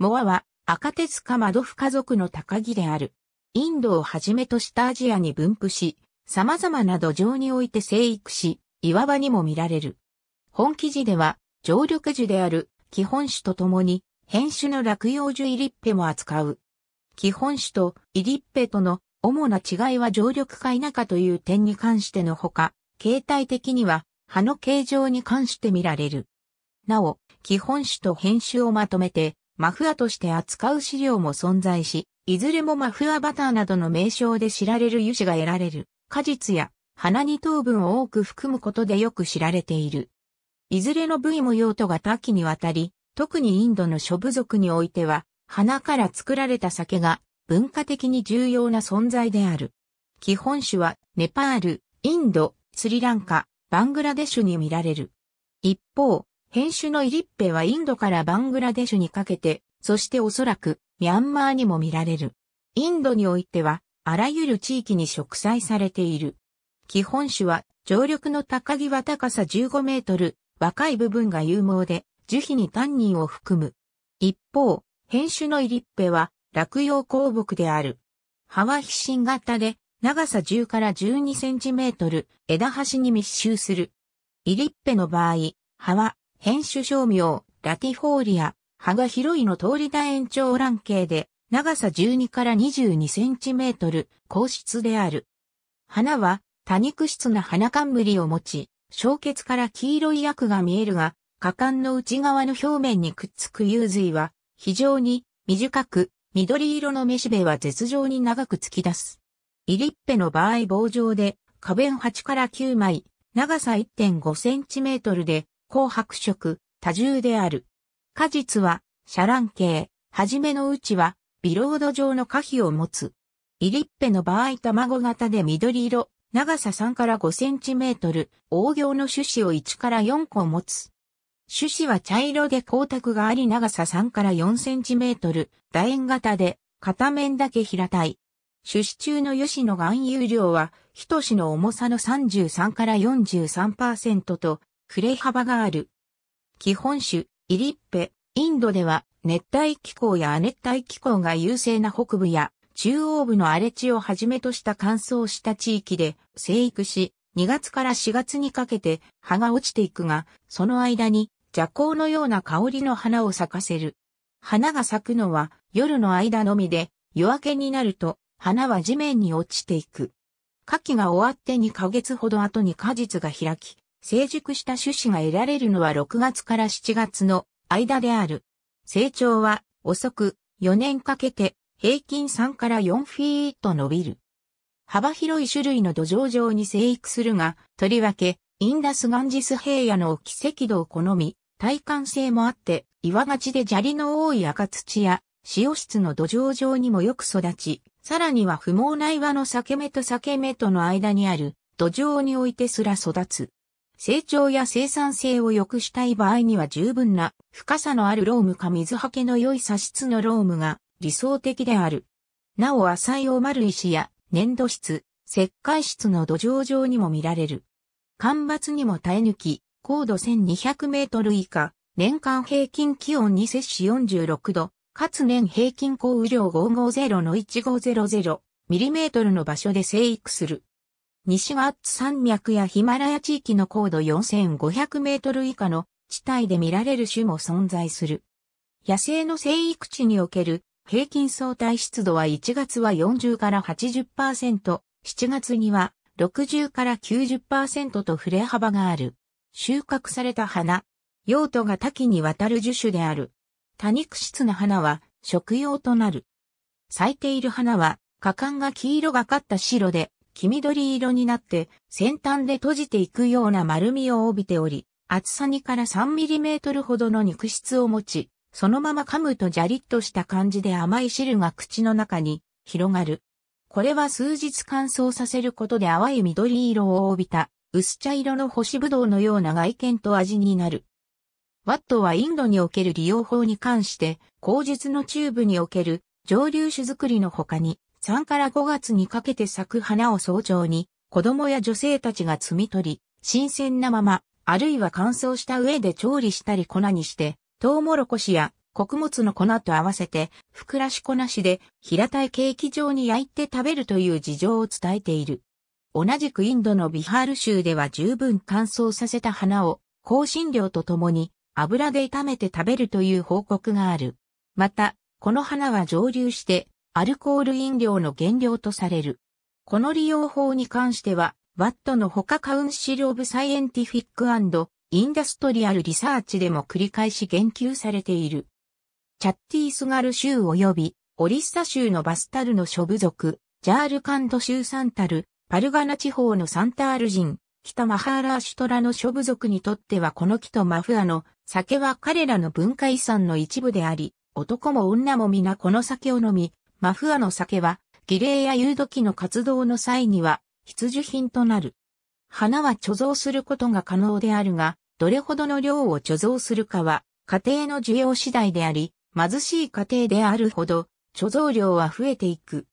モアは赤鉄かマドフ家族の高木である。インドをはじめとしたアジアに分布し、様々な土壌において生育し、岩場にも見られる。本記事では、常緑樹である基本種とともに、変種の落葉樹イリッペも扱う。基本種とイリッペとの主な違いは常緑か否かという点に関してのほか、形態的には葉の形状に関して見られる。なお、基本種と変種をまとめて、マフアとして扱う資料も存在し、いずれもマフアバターなどの名称で知られる油脂が得られる、果実や花に糖分を多く含むことでよく知られている。いずれの部位も用途が多岐にわたり、特にインドの諸部族においては、花から作られた酒が文化的に重要な存在である。基本種はネパール、インド、スリランカ、バングラデシュに見られる。一方、変種のイリッペはインドからバングラデシュにかけて、そしておそらくミャンマーにも見られる。インドにおいては、あらゆる地域に植栽されている。基本種は、常緑の高木は高さ15メートル、若い部分が有毛で、樹皮にタンニンを含む。一方、変種のイリッペは、落葉鉱木である。葉は皮心型で、長さ10から12センチメートル、枝端に密集する。イリッペの場合、葉は編集商名、ラティフォーリア、葉が広いの通り楕円長乱形で、長さ12から22センチメートル、硬質である。花は多肉質な花冠を持ち、小結から黄色い薬が見えるが、果敢の内側の表面にくっつく幽髄は、非常に短く、緑色のめしべは絶上に長く突き出す。イリッペの場合棒状で、花弁8から9枚、長さ1.5センチメートルで、紅白色、多重である。果実は、シャラン系、はじめのうちは、ビロード状の花皮を持つ。イリッペの場合卵型で緑色、長さ3から5センチメートル、黄行の種子を1から4個持つ。種子は茶色で光沢があり長さ3から4センチメートル、楕円型で、片面だけ平たい。種子中の油脂の含有量は、一種の重さの33から43%と暮れ幅がある。基本種、イリッペ、インドでは熱帯気候や亜熱帯気候が優勢な北部や中央部の荒れ地をはじめとした乾燥した地域で生育し、2月から4月にかけて葉が落ちていくが、その間に蛇行のような香りの花を咲かせる。花が咲くのは夜の間のみで、夜明けになると花は地面に落ちていく。夏季が終わって2ヶ月ほど後に果実が開き、成熟した種子が得られるのは6月から7月の間である。成長は遅く4年かけて平均3から4フィート伸びる。幅広い種類の土壌上に生育するが、とりわけインダスガンジス平野の奇跡度を好み、耐寒性もあって、岩がちで砂利の多い赤土や塩質の土壌上にもよく育ち、さらには不毛な岩の裂け目と裂け目との間にある土壌においてすら育つ。成長や生産性を良くしたい場合には十分な深さのあるロームか水はけの良い砂質のロームが理想的である。なお浅い大丸石や粘土質、石灰質の土壌上にも見られる。干ばつにも耐え抜き、高度1200メートル以下、年間平均気温に摂氏46度、かつ年平均降雨量550の1500ミリメートルの場所で生育する。西はッツ山脈やヒマラヤ地域の高度4500メートル以下の地帯で見られる種も存在する。野生の生育地における平均相対湿度は1月は40から80%、7月には60から90%と触れ幅がある。収穫された花。用途が多岐にわたる樹種である。多肉質な花は食用となる。咲いている花は、花冠が黄色がかった白で、黄緑色になって先端で閉じていくような丸みを帯びており、厚さ2から 3mm ほどの肉質を持ち、そのまま噛むとジャリッとした感じで甘い汁が口の中に広がる。これは数日乾燥させることで淡い緑色を帯びた薄茶色の干しぶどうのような外見と味になる。ワットはインドにおける利用法に関して、口述のチューブにおける蒸留酒作りの他に、3から5月にかけて咲く花を早朝に、子供や女性たちが摘み取り、新鮮なまま、あるいは乾燥した上で調理したり粉にして、トウモロコシや穀物の粉と合わせて、ふくらし粉なしで平たいケーキ状に焼いて食べるという事情を伝えている。同じくインドのビハール州では十分乾燥させた花を香辛料とともに油で炒めて食べるという報告がある。また、この花は蒸留してアルコール飲料の原料とされる。この利用法に関しては、ワットの他カウンシル・オブ・サイエンティフィックインダストリアル・リサーチでも繰り返し言及されている。チャッティスガル州及びオリッサ州のバスタルの諸部族、ジャールカンド州サンタル、パルガナ地方のサンタール人、北マハーラーシュトラの諸部族にとってはこの木とマフアの酒は彼らの文化遺産の一部であり、男も女も皆この酒を飲み、マフアの酒は、儀礼や誘導器の活動の際には、必需品となる。花は貯蔵することが可能であるが、どれほどの量を貯蔵するかは、家庭の需要次第であり、貧しい家庭であるほど、貯蔵量は増えていく。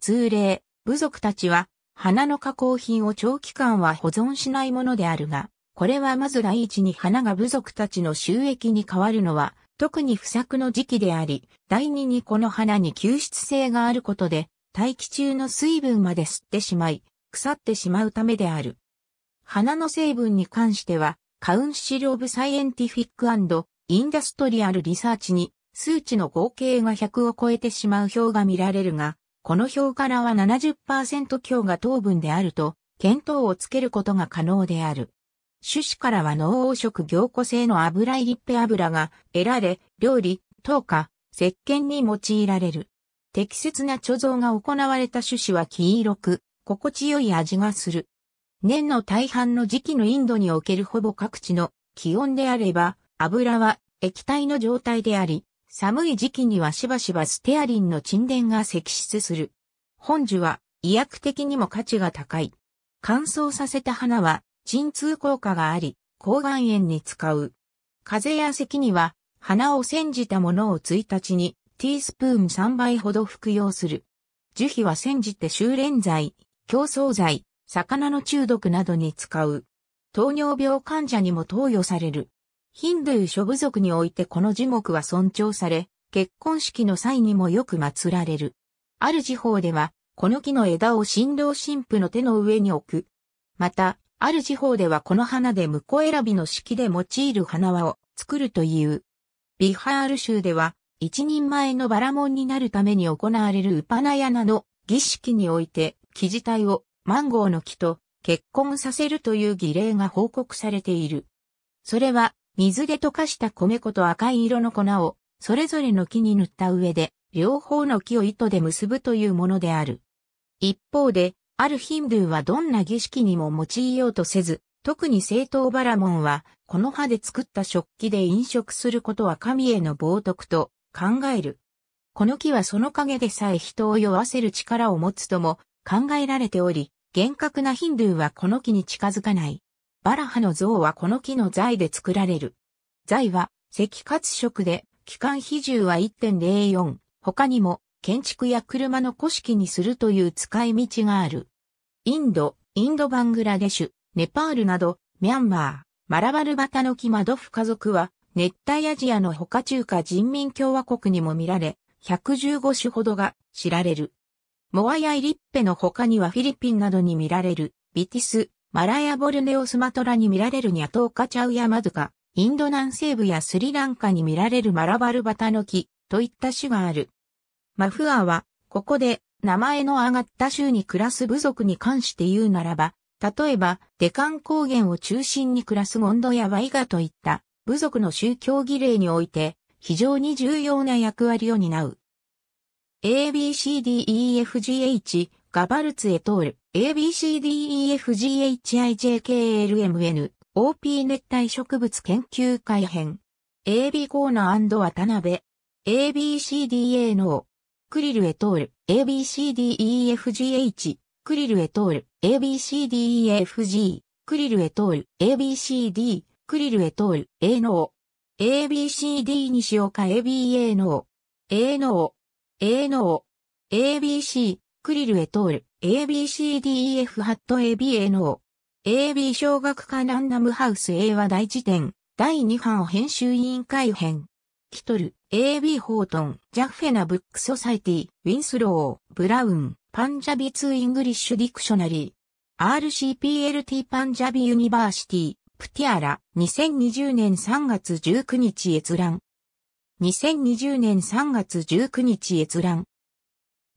通例、部族たちは、花の加工品を長期間は保存しないものであるが、これはまず第一に花が部族たちの収益に変わるのは特に不作の時期であり、第二にこの花に吸湿性があることで、大気中の水分まで吸ってしまい、腐ってしまうためである。花の成分に関しては、カウンシル・オブ・サイエンティフィック・インダストリアル・リサーチに、数値の合計が100を超えてしまう表が見られるが、この表からは70%強が糖分であると、見当をつけることが可能である。種子からは農黄色凝固性の油入りっぺ油が得られ、料理、糖化、石鹸に用いられる。適切な貯蔵が行われた種子は黄色く、心地よい味がする。年の大半の時期のインドにおけるほぼ各地の気温であれば、油は液体の状態であり、寒い時期にはしばしばステアリンの沈殿が積出する。本樹は医薬的にも価値が高い。乾燥させた花は鎮痛効果があり、抗がん炎に使う。風邪や咳には、鼻を煎じたものを1日に、ティースプーン3倍ほど服用する。樹皮は煎じて修練剤、競争剤、魚の中毒などに使う。糖尿病患者にも投与される。ヒンドゥー諸部族においてこの樹木は尊重され、結婚式の際にもよく祀られる。ある地方では、この木の枝を新郎新婦の手の上に置く。また、ある地方ではこの花で婿選びの式で用いる花輪を作るという。ビハール州では、一人前のバラモンになるために行われるウパナヤナの儀式において、記事体をマンゴーの木と結婚させるという儀礼が報告されている。それは、水で溶かした米粉と赤い色の粉を、それぞれの木に塗った上で、両方の木を糸で結ぶというものである。一方で、あるヒンドゥーはどんな儀式にも用いようとせず、特に正刀バラモンは、この歯で作った食器で飲食することは神への冒涜と考える。この木はその陰でさえ人を酔わせる力を持つとも考えられており、厳格なヒンドゥーはこの木に近づかない。バラハの像はこの木の材で作られる。材は赤褐色で、機関比重は1.04。他にも建築や車の古式にするという使い道がある。インド、インドバングラデシュ、ネパールなど、ミャンマー、マラバルバタノキマドフ家族は、熱帯アジアの他中華人民共和国にも見られ、115種ほどが知られる。モアやイリッペの他にはフィリピンなどに見られる、ビティス、マラヤボルネオスマトラに見られるニャトーカチャウヤマズカ、インド南西部やスリランカに見られるマラバルバタノキといった種がある。マフアは、ここで名前の上がった州に暮らす部族に関して言うならば、例えば、デカン高原を中心に暮らすゴンドやワイガといった部族の宗教儀礼において非常に重要な役割を担う。ABCDEFGH ガバルツエトール ABCDEFGHIJKLMN OP 熱帯植物研究会編 AB コーナー渡辺 ABCDA の。クリルエトール、ABCDEFGH、クリルエトール、ABCDEFG、クリルエトール、ABCD、クリルエトール、A 脳。ABCD にしようか ABA 脳。A 脳。A 脳。ABC、クリルエトール、ABCDEF ハット ABA 脳。AB 小学科ランダムハウス A は第1点、第2版編集委員会編。キトル、A.B. ホートン、ジャッフェナブックソサイティ、ウィンスロー、ブラウン、パンジャビツイングリッシュディクショナリー、RCPLT パンジャビユニバーシティ、プティアラ、2020年3月19日閲覧。2020年3月19日閲覧。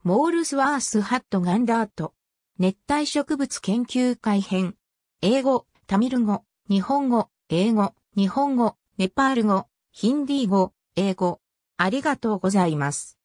モールスワースハットガンダート。熱帯植物研究会編。英語、タミル語、日本語、英語、日本語、ネパール語、ヒンディー語、英語。ありがとうございます。